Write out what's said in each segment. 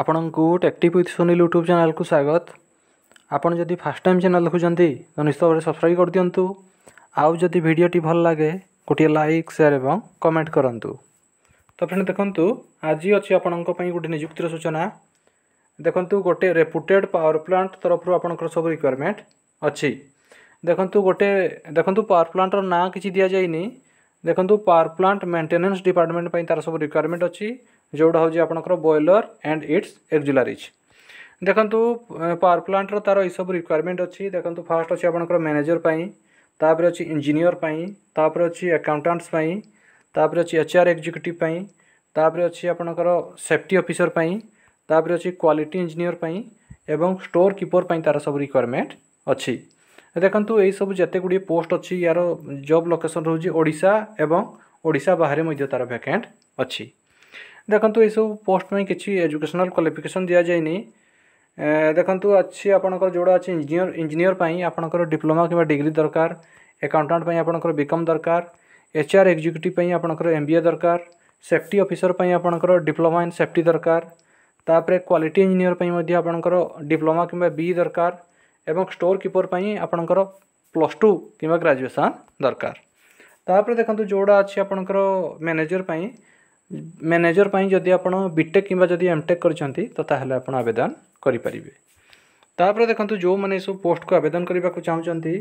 ଆପଣଙ୍କୁ ଟେକ୍ଟିଭ୍ with Sunil YouTube ଚ୍ୟାନେଲ୍କୁ ସ୍ୱାଗତ ଆପଣ ଯଦି ଫାର୍ଷ୍ଟ ଟାଇମ୍ ଚ୍ୟାନେଲ୍ ଦେଖୁଛନ୍ତି ତ ନିଶ୍ଚିତ ଭାବରେ ସବସ୍କ୍ରାଇବ୍ କରିଦିଅନ୍ତୁ ଆଉ ଯଦି ଭିଡ଼ିଓଟି ଭଲ ଲାଗେ ଗୋଟିଏ ଲାଇକ୍ ସେୟାର୍ ଏବଂ କମେଣ୍ଟ କରନ୍ତୁ ତ ଫ୍ରେଣ୍ଡ ଦେଖନ୍ତୁ ଆଜି ଅଛି ଆପଣଙ୍କ ପାଇଁ ଗୋଟିଏ ନିଯୁକ୍ତିର ସୂଚନା ଦେଖନ୍ତୁ ଗୋଟିଏ ରେପୁଟେଡ଼୍ ପାୱାର ପ୍ଲାଣ୍ଟ ତରଫରୁ ଆପଣଙ୍କର ସବୁ ରିକ୍ୱାରମେଣ୍ଟ ଅଛି ଦେଖନ୍ତୁ ଗୋଟେ ଦେଖନ୍ତୁ ପାୱାର ପ୍ଲାଣ୍ଟର ନାଁ କିଛି ଦିଆଯାଇନି ଦେଖନ୍ତୁ ପାୱାର ପ୍ଲାଣ୍ଟ ମେଣ୍ଟେନାନ୍ସ ଡିପାର୍ଟମେଣ୍ଟ ପାଇଁ ତା'ର ସବୁ ରିକ୍ୱାରମେଣ୍ଟ ଅଛି ଯେଉଁଟା ହେଉଛି ଆପଣଙ୍କର ବଏଲର୍ ଆଣ୍ଡ ଇଟ୍ସ ଏକ୍ଜୁଲାରିଜ୍ ଦେଖନ୍ତୁ ପାୱାର ପ୍ଲାଣ୍ଟର ତା'ର ଏଇସବୁ ରିକ୍ୱାରମେଣ୍ଟ ଅଛି ଦେଖନ୍ତୁ ଫାଷ୍ଟ ଅଛି ଆପଣଙ୍କର ମ୍ୟାନେଜର ପାଇଁ ତାପରେ ଅଛି ଇଞ୍ଜିନିୟର ପାଇଁ ତାପରେ ଅଛି ଆକାଉଣ୍ଟାଣ୍ଟସ୍ ପାଇଁ ତାପରେ ଅଛି ଏଚ୍ ଆର୍ ଏକ୍ଜିକ୍ୟୁଟିଭ୍ ପାଇଁ ତାପରେ ଅଛି ଆପଣଙ୍କର ସେଫ୍ଟି ଅଫିସର ପାଇଁ ତାପରେ ଅଛି କ୍ୱାଲିଟି ଇଞ୍ଜିନିୟର ପାଇଁ ଏବଂ ଷ୍ଟୋର୍ କିପର ପାଇଁ ତା'ର ସବୁ ରିକ୍ୱାରମେଣ୍ଟ ଅଛି ଦେଖନ୍ତୁ ଏହିସବୁ ଯେତେ ଗୁଡ଼ିଏ ପୋଷ୍ଟ ଅଛି ୟାର ଜବ୍ ଲୋକେସନ୍ ରହୁଛି ଓଡ଼ିଶା ଏବଂ ଓଡ଼ିଶା ବାହାରେ ମଧ୍ୟ ତା'ର ଭ୍ୟାକେଣ୍ଟ ଅଛି ଦେଖନ୍ତୁ ଏଇସବୁ ପୋଷ୍ଟ ପାଇଁ କିଛି ଏଜୁକେସନାଲ୍ କ୍ୱାଲିଫିକେସନ୍ ଦିଆଯାଇନି ଦେଖନ୍ତୁ ଅଛି ଆପଣଙ୍କର ଯେଉଁଟା ଅଛି ଇଞ୍ଜିନିୟର ଇଞ୍ଜିନିୟର ପାଇଁ ଆପଣଙ୍କର ଡିପ୍ଲୋମା କିମ୍ବା ଡିଗ୍ରୀ ଦରକାର ଏକାଉଣ୍ଟାଣ୍ଟ ପାଇଁ ଆପଣଙ୍କର ବିକମ୍ ଦରକାର ଏଚ୍ ଆର୍ ଏକ୍ଜିକ୍ୟୁଟିଭ୍ ପାଇଁ ଆପଣଙ୍କର ଏମ୍ ବି ଏ ଦରକାର ସେଫ୍ଟି ଅଫିସର ପାଇଁ ଆପଣଙ୍କର ଡିପ୍ଲୋମା ଇନ୍ ସେଫ୍ଟି ଦରକାର ତାପରେ କ୍ୱାଲିଟି ଇଞ୍ଜିନିୟର ପାଇଁ ମଧ୍ୟ ଆପଣଙ୍କର ଡିପ୍ଲୋମା କିମ୍ବା ବି ଦରକାର ଏବଂ ଷ୍ଟୋର୍ କିପର ପାଇଁ ଆପଣଙ୍କର ପ୍ଲସ୍ ଟୁ କିମ୍ବା ଗ୍ରାଜୁଏସନ୍ ଦରକାର ତାପରେ ଦେଖନ୍ତୁ ଯେଉଁଟା ଅଛି ଆପଣଙ୍କର ମ୍ୟାନେଜର ପାଇଁ ମ୍ୟାନେଜର ପାଇଁ ଯଦି ଆପଣ ବିଟେକ୍ କିମ୍ବା ଯଦି ଏମ୍ଟେକ୍ କରିଛନ୍ତି ତ ତାହେଲେ ଆପଣ ଆବେଦନ କରିପାରିବେ ତାପରେ ଦେଖନ୍ତୁ ଯେଉଁମାନେ ଏସବୁ ପୋଷ୍ଟକୁ ଆବେଦନ କରିବାକୁ ଚାହୁଁଛନ୍ତି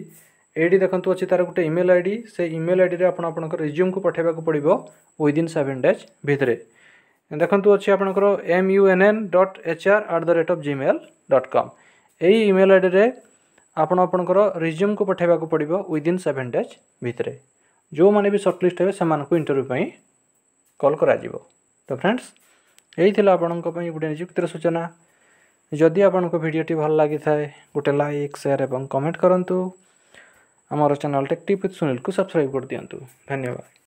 ଏଇଠି ଦେଖନ୍ତୁ ଅଛି ତା'ର ଗୋଟେ ଇମେଲ୍ ଆଇ ଡ଼ି ସେ ଇମେଲ୍ ଆଇଡ଼ିରେ ଆପଣ ଆପଣଙ୍କ ରେଜ୍ୟୁମ୍କୁ ପଠାଇବାକୁ ପଡ଼ିବ ୱିଦିନ୍ ସେଭେନ୍ ଡେଜ୍ ଭିତରେ ଦେଖନ୍ତୁ ଅଛି ଆପଣଙ୍କର M U N N dot H R at the rate of Gmail dot com ଏଇ ଇମେଲ୍ ଆଇଡ଼ିରେ ଆପଣ ଆପଣଙ୍କର ରେଜ୍ୟୁମ୍କୁ ପଠାଇବାକୁ ପଡ଼ିବ ୱିଦିନ୍ ସେଭେନ୍ ଡେଜ୍ ଭିତରେ ଯେଉଁମାନେ ବି ସର୍ଟଲିଷ୍ଟ ହେବେ ସେମାନଙ୍କୁ ଇଣ୍ଟରଭ୍ୟୁ ପାଇଁ କଲ୍ କରାଯିବ ତ ଫ୍ରେଣ୍ଡସ୍ ଏଇ ଥିଲା ଆପଣଙ୍କ ପାଇଁ ଗୋଟେ ନିଯୁକ୍ତିର ସୂଚନା ଯଦି ଆପଣଙ୍କ ଭିଡ଼ିଓଟି ଭଲ ଲାଗିଥାଏ ଗୋଟେ ଲାଇକ୍ ସେୟାର୍ ଏବଂ କମେଣ୍ଟ କରନ୍ତୁ ଆମର ଚ୍ୟାନେଲ୍ ଟେକ୍ ଟିପ୍ ୱିଥ୍ ସୁନିଲକୁ ସବସ୍କ୍ରାଇବ୍ କରିଦିଅନ୍ତୁ ଧନ୍ୟବାଦ